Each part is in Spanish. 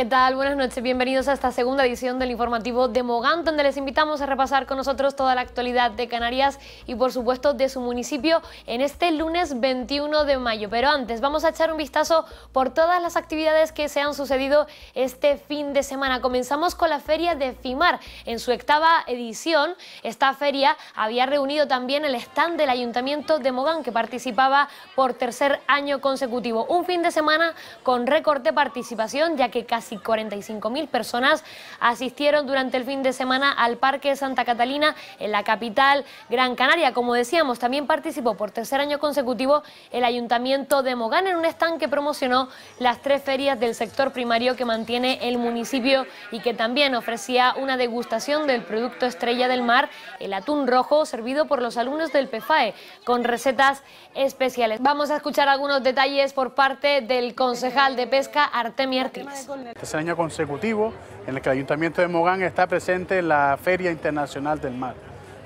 ¿Qué tal? Buenas noches, bienvenidos a esta segunda edición del informativo de Mogán, donde les invitamos a repasar con nosotros toda la actualidad de Canarias y por supuesto de su municipio en este lunes 21 de mayo. Pero antes vamos a echar un vistazo por todas las actividades que se han sucedido este fin de semana. Comenzamos con la feria de FIMAR. En su octava edición, esta feria había reunido también el stand del Ayuntamiento de Mogán, que participaba por tercer año consecutivo. Un fin de semana con récord de participación, ya que casi y 45 personas asistieron durante el fin de semana al Parque Santa Catalina en la capital Gran Canaria. Como decíamos, también participó por tercer año consecutivo el Ayuntamiento de Mogán en un stand que promocionó las tres ferias del sector primario que mantiene el municipio y que también ofrecía una degustación del producto estrella del mar, el atún rojo, servido por los alumnos del PFAE con recetas especiales. Vamos a escuchar algunos detalles por parte del concejal de pesca Artemio Artiles tercer este año consecutivo en el que el Ayuntamiento de Mogán está presente en la Feria Internacional del Mar.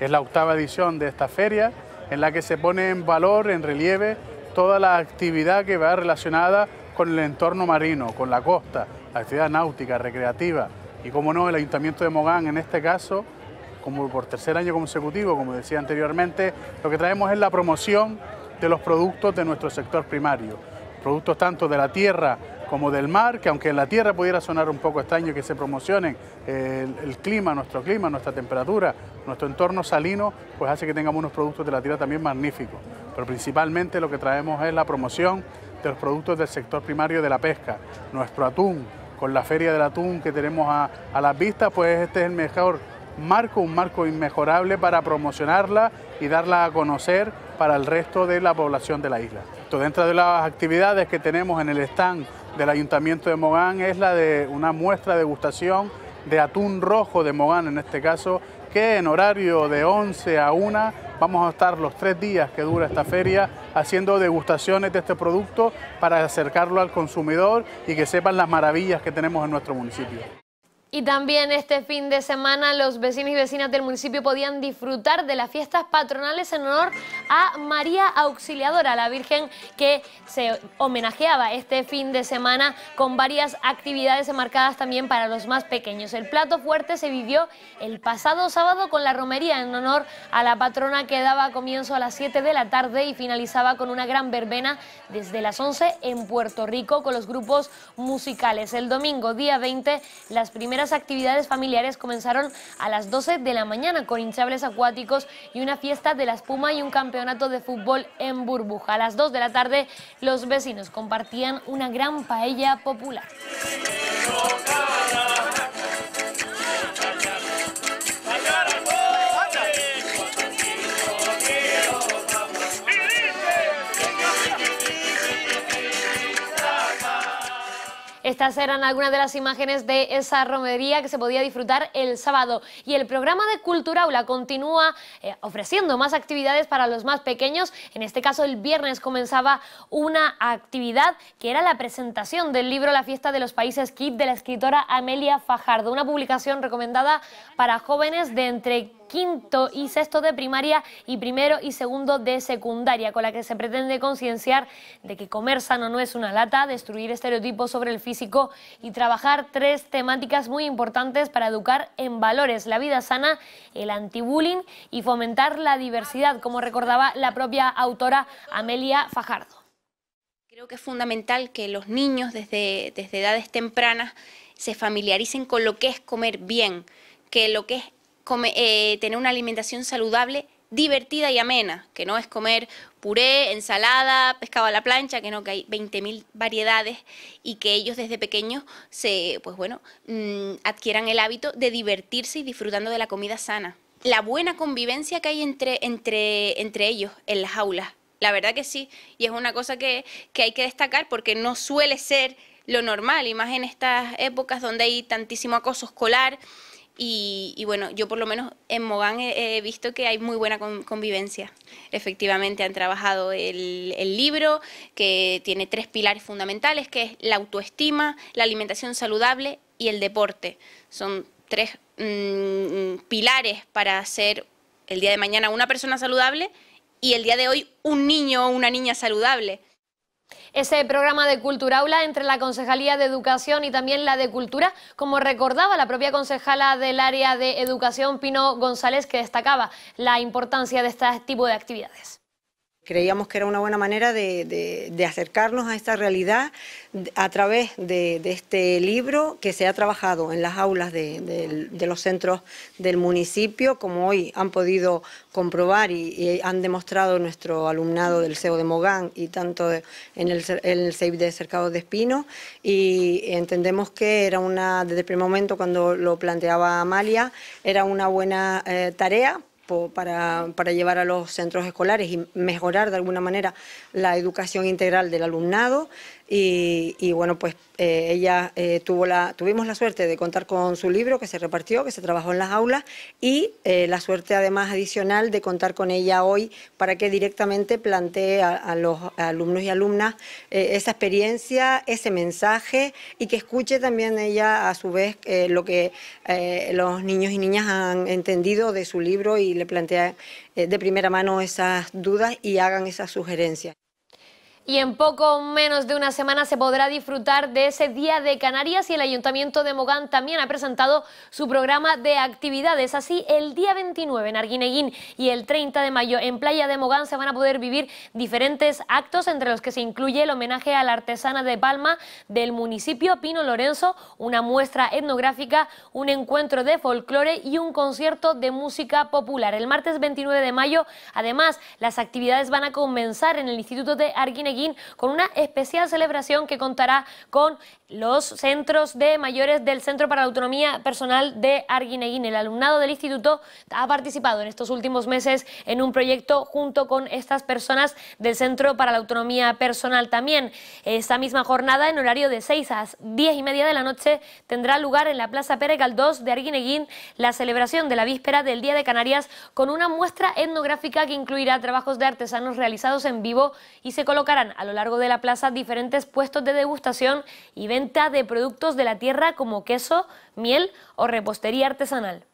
Es la octava edición de esta feria en la que se pone en valor, en relieve, toda la actividad que va relacionada con el entorno marino, con la costa, la actividad náutica, recreativa. Y como no, el Ayuntamiento de Mogán en este caso, como por tercer año consecutivo, como decía anteriormente, lo que traemos es la promoción de los productos de nuestro sector primario, productos tanto de la tierra como del mar, que aunque en la tierra pudiera sonar un poco extraño que se promocionen eh, el, clima, nuestro clima, nuestra temperatura, nuestro entorno salino, pues hace que tengamos unos productos de la tierra también magníficos. Pero principalmente lo que traemos es la promoción de los productos del sector primario de la pesca, nuestro atún, con la feria del atún que tenemos a, a las vistas, pues este es el mejor marco, un marco inmejorable para promocionarla y darla a conocer para el resto de la población de la isla. Entonces, dentro de las actividades que tenemos en el stand del Ayuntamiento de Mogán es la de una muestra de degustación de atún rojo de Mogán en este caso, que en horario de 11 a 1 vamos a estar los tres días que dura esta feria haciendo degustaciones de este producto para acercarlo al consumidor y que sepan las maravillas que tenemos en nuestro municipio. Y también este fin de semana los vecinos y vecinas del municipio podían disfrutar de las fiestas patronales en honor a María Auxiliadora, la Virgen que se homenajeaba este fin de semana con varias actividades enmarcadas también para los más pequeños. El plato fuerte se vivió el pasado sábado con la romería en honor a la patrona que daba comienzo a las 7 de la tarde y finalizaba con una gran verbena desde las 11 en Puerto Rico con los grupos musicales. El domingo, día 20, las primeras las actividades familiares comenzaron a las 12 de la mañana con hinchables acuáticos y una fiesta de la espuma y un campeonato de fútbol en burbuja. A las 2 de la tarde los vecinos compartían una gran paella popular. Estas eran algunas de las imágenes de esa romería que se podía disfrutar el sábado. Y el programa de Cultura Aula continúa eh, ofreciendo más actividades para los más pequeños. En este caso, el viernes comenzaba una actividad que era la presentación del libro La fiesta de los países KID de la escritora Amelia Fajardo, una publicación recomendada para jóvenes de entre quinto y sexto de primaria y primero y segundo de secundaria, con la que se pretende concienciar de que comer sano no es una lata, destruir estereotipos sobre el físico y trabajar tres temáticas muy importantes para educar en valores, la vida sana, el antibullying y fomentar la diversidad, como recordaba la propia autora Amelia Fajardo. Creo que es fundamental que los niños desde, desde edades tempranas se familiaricen con lo que es comer bien, que lo que es eh, tener una alimentación saludable divertida y amena, que no es comer puré, ensalada, pescado a la plancha, que no, que hay 20.000 variedades y que ellos desde pequeños se, pues bueno, mm, adquieran el hábito de divertirse y disfrutando de la comida sana. La buena convivencia que hay entre, entre, entre ellos en las aulas, la verdad que sí, y es una cosa que, que hay que destacar porque no suele ser lo normal, y más en estas épocas donde hay tantísimo acoso escolar, y, bueno, yo por lo menos en Mogán he, visto que hay muy buena convivencia. Efectivamente han trabajado el, libro, que tiene tres pilares fundamentales, que es la autoestima, la alimentación saludable y el deporte. Son tres mm, pilares para ser el día de mañana una persona saludable y el día de hoy un niño o una niña saludable ese programa de Cultura Aula entre la Concejalía de Educación y también la de Cultura, como recordaba la propia concejala del área de Educación, Pino González, que destacaba la importancia de este tipo de actividades. Creíamos que era una buena manera de, acercarnos a esta realidad a través de, este libro que se ha trabajado en las aulas de, los centros del municipio, como hoy han podido comprobar y, han demostrado nuestro alumnado del CEO de Mogán y tanto en el, el CEIP de Cercado de Espino. Y entendemos que era una, desde el primer momento cuando lo planteaba Amalia, era una buena eh, tarea para, llevar a los centros escolares y mejorar de alguna manera la educación integral del alumnado. Y, bueno, pues eh, ella eh, tuvo la, tuvimos la suerte de contar con su libro que se repartió, que se trabajó en las aulas y eh, la suerte además adicional de contar con ella hoy para que directamente plantee a los alumnos y alumnas esa experiencia, ese mensaje y que escuche también ella a su vez lo que los niños y niñas han entendido de su libro y le plantea eh, de primera mano esas dudas y hagan esas sugerencias. Y en poco menos de una semana se podrá disfrutar de ese Día de Canarias y el Ayuntamiento de Mogán también ha presentado su programa de actividades. Así, el día 29 en Arguineguín y el 30 de mayo en Playa de Mogán se van a poder vivir diferentes actos, entre los que se incluye el homenaje a la artesana de Palma del municipio Pino Lorenzo, una muestra etnográfica, un encuentro de folclore y un concierto de música popular. El martes 29 de mayo, además, las actividades van a comenzar en el Instituto de Arguineguín con una especial celebración que contará con los centros de mayores del Centro para la Autonomía Personal de Arguineguín. El alumnado del instituto ha participado en estos últimos meses en un proyecto junto con estas personas del Centro para la Autonomía Personal. También esta misma jornada en horario de 6 a 10 y media de la noche tendrá lugar en la Plaza Pérez Galdós de Arguineguín la celebración de la víspera del Día de Canarias con una muestra etnográfica que incluirá trabajos de artesanos realizados en vivo y se colocará a lo largo de la plaza diferentes puestos de degustación y venta de productos de la tierra como queso, miel o repostería artesanal.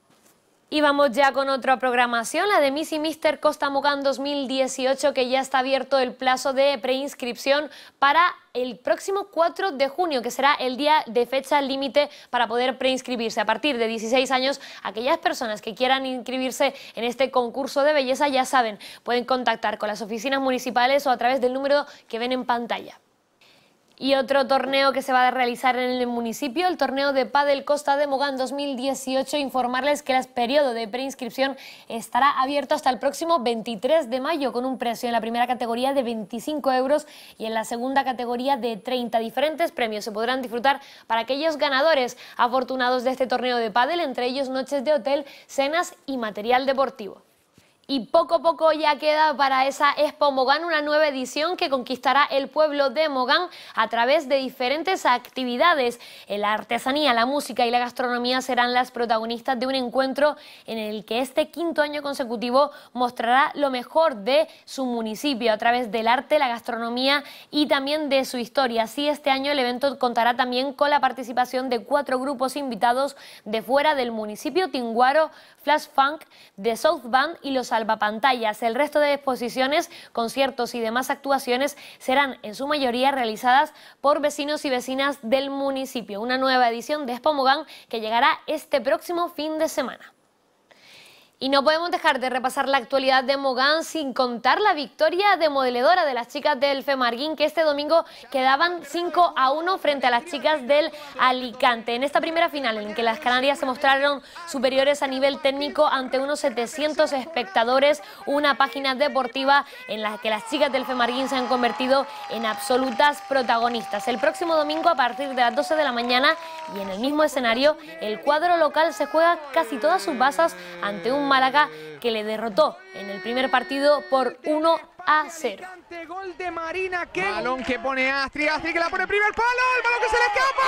Y vamos ya con otra programación, la de Miss y Mister Costa Mogán 2018, que ya está abierto el plazo de preinscripción para el próximo 4 de junio, que será el día de fecha límite para poder preinscribirse. A partir de 16 años, aquellas personas que quieran inscribirse en este concurso de belleza, ya saben, pueden contactar con las oficinas municipales o a través del número que ven en pantalla. Y otro torneo que se va a realizar en el municipio, el torneo de Padel Costa de Mogán 2018. Informarles que el periodo de preinscripción estará abierto hasta el próximo 23 de mayo con un precio en la primera categoría de 25 euros y en la segunda categoría de 30. Diferentes premios se podrán disfrutar para aquellos ganadores afortunados de este torneo de Padel, entre ellos noches de hotel, cenas y material deportivo y poco a poco ya queda para esa Expo Mogán una nueva edición que conquistará el pueblo de Mogán a través de diferentes actividades. La artesanía, la música y la gastronomía serán las protagonistas de un encuentro en el que este quinto año consecutivo mostrará lo mejor de su municipio a través del arte, la gastronomía y también de su historia. Así este año el evento contará también con la participación de cuatro grupos invitados de fuera del municipio, Tinguaro, Flash Funk, The South Band y los pantallas El resto de exposiciones, conciertos y demás actuaciones serán en su mayoría realizadas por vecinos y vecinas del municipio. Una nueva edición de espomogán que llegará este próximo fin de semana. Y no podemos dejar de repasar la actualidad de Mogán sin contar la victoria de demoledora de las chicas del Femarguín que este domingo quedaban 5 a 1 frente a las chicas del Alicante. En esta primera final en que las Canarias se mostraron superiores a nivel técnico ante unos 700 espectadores, una página deportiva en la que las chicas del Femarguín se han convertido en absolutas protagonistas. El próximo domingo a partir de las 12 de la mañana y en el mismo escenario, el cuadro local se juega casi todas sus basas ante un Málaga que le derrotó en el primer partido por 1 a 0. Gol de Marina, que balón que pone Astri, Astri que la pone primer palo, el balón que se le escapa.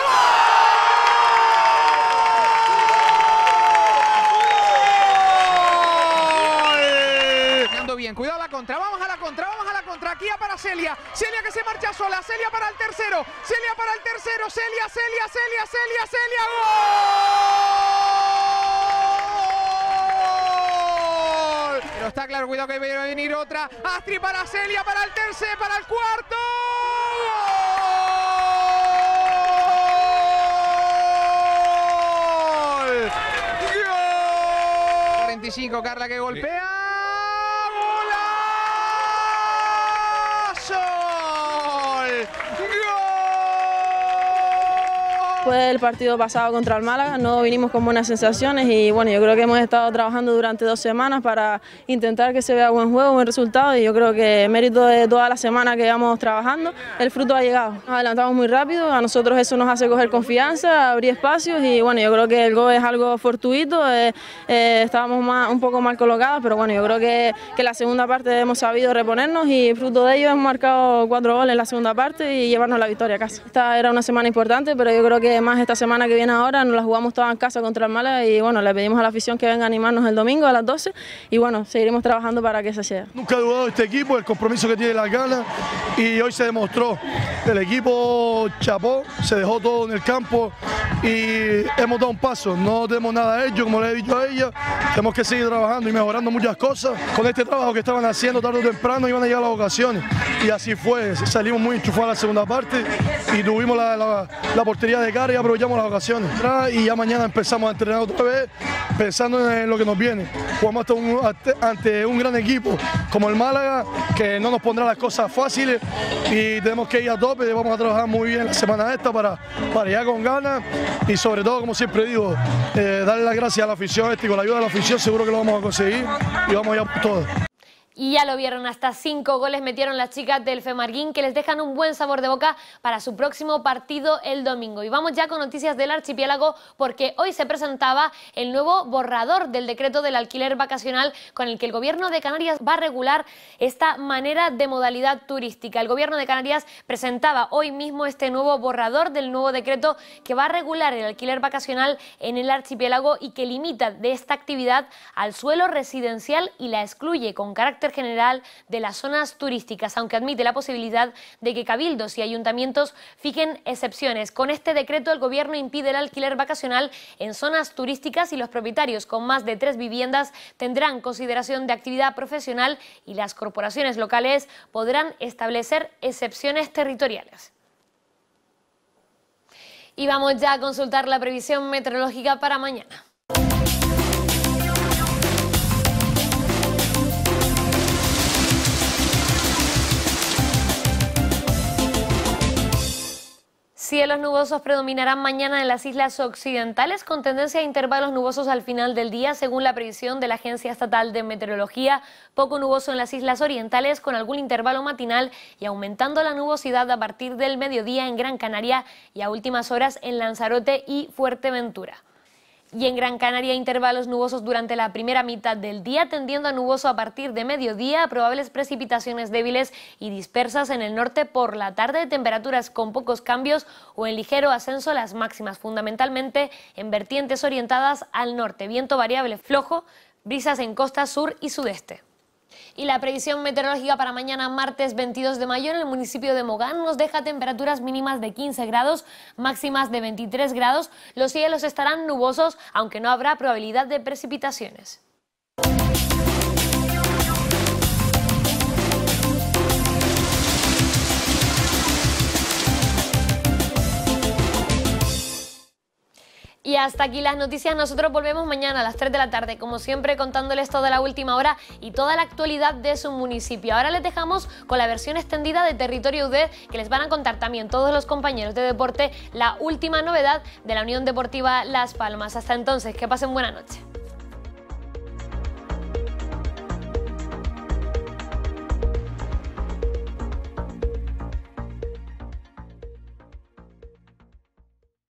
bien. Cuidado la contra, vamos a la contra, vamos a la contra. aquí a para Celia. Celia que se marcha sola. Celia para el tercero. Celia para el tercero. Celia, Celia, Celia, Celia, Celia. ¡Gol! Pero está claro, cuidado que viene a venir otra. Astri para Celia, para el tercer, para el cuarto. ¡Gol! ¡Gol! 45, Carla que golpea. ¡Golazo! Después del partido pasado contra el Málaga no vinimos con buenas sensaciones y bueno, yo creo que hemos estado trabajando durante dos semanas para intentar que se vea buen juego, buen resultado y yo creo que mérito de toda la semana que vamos trabajando, el fruto ha llegado. adelantamos muy rápido, a nosotros eso nos hace coger confianza, abrir espacios y bueno, yo creo que el gol es algo fortuito, eh, eh, estábamos un poco mal colocados, pero bueno, yo creo que, que la segunda parte hemos sabido reponernos y fruto de ello hemos marcado cuatro goles en la segunda parte y llevarnos la victoria a casa. Esta era una semana importante, pero yo creo que Además esta semana que viene ahora nos la jugamos toda en casa contra el Málaga y bueno, le pedimos a la afición que venga a animarnos el domingo a las 12 y bueno, seguiremos trabajando para que se sea. Nunca he dudado este equipo, el compromiso que tiene la ganas y hoy se demostró. El equipo chapó, se dejó todo en el campo y hemos dado un paso, no tenemos nada hecho, como le he dicho a ella, tenemos que seguir trabajando y mejorando muchas cosas. Con este trabajo que estaban haciendo tarde o temprano iban a llegar las ocasiones y así fue, salimos muy enchufados a la segunda parte y tuvimos la, la portería de casa y aprovechamos las ocasiones. Y ya mañana empezamos a entrenar otra vez pensando en lo que nos viene. Vamos a un, ante un gran equipo como el Málaga, que no nos pondrá las cosas fáciles y tenemos que ir a tope. vamos a trabajar muy bien la semana esta para, para con ganas y sobre todo, como siempre digo, eh, darle las gracias a la afición este, con la ayuda de la afición seguro que lo vamos a conseguir y vamos a por todo. Y ya lo vieron, hasta cinco goles metieron las chicas del Femarguín que les dejan un buen sabor de boca para su próximo partido el domingo. Y vamos ya con noticias del archipiélago porque hoy se presentaba el nuevo borrador del decreto del alquiler vacacional con el que el gobierno de Canarias va a regular esta manera de modalidad turística. El gobierno de Canarias presentaba hoy mismo este nuevo borrador del nuevo decreto que va a regular el alquiler vacacional en el archipiélago y que limita de esta actividad al suelo residencial y la excluye con carácter general de las zonas turísticas, aunque admite la posibilidad de que cabildos y ayuntamientos fijen excepciones. Con este decreto el gobierno impide el alquiler vacacional en zonas turísticas y los propietarios con más de tres viviendas tendrán consideración de actividad profesional y las corporaciones locales podrán establecer excepciones territoriales. Y vamos ya a consultar la previsión meteorológica para mañana. Cielos nubosos predominarán mañana en las islas occidentales con tendencia a intervalos nubosos al final del día, según la previsión de la Agencia Estatal de Meteorología. Poco nuboso en las islas orientales con algún intervalo matinal y aumentando la nubosidad a partir del mediodía en Gran Canaria y a últimas horas en Lanzarote y Fuerteventura y en Gran Canaria intervalos nubosos durante la primera mitad del día, tendiendo a nuboso a partir de mediodía, probables precipitaciones débiles y dispersas en el norte por la tarde, temperaturas con pocos cambios o en ligero ascenso las máximas, fundamentalmente en vertientes orientadas al norte, viento variable flojo, brisas en costa sur y sudeste. Y la previsión meteorológica para mañana martes 22 de mayo en el municipio de Mogán nos deja temperaturas mínimas de 15 grados, máximas de 23 grados. Los cielos estarán nubosos, aunque no habrá probabilidad de precipitaciones. Y hasta aquí las noticias. Nosotros volvemos mañana a las 3 de la tarde, como siempre contándoles toda la última hora y toda la actualidad de su municipio. Ahora les dejamos con la versión extendida de Territorio UD, que les van a contar también todos los compañeros de deporte la última novedad de la Unión Deportiva Las Palmas. Hasta entonces, que pasen buena noche.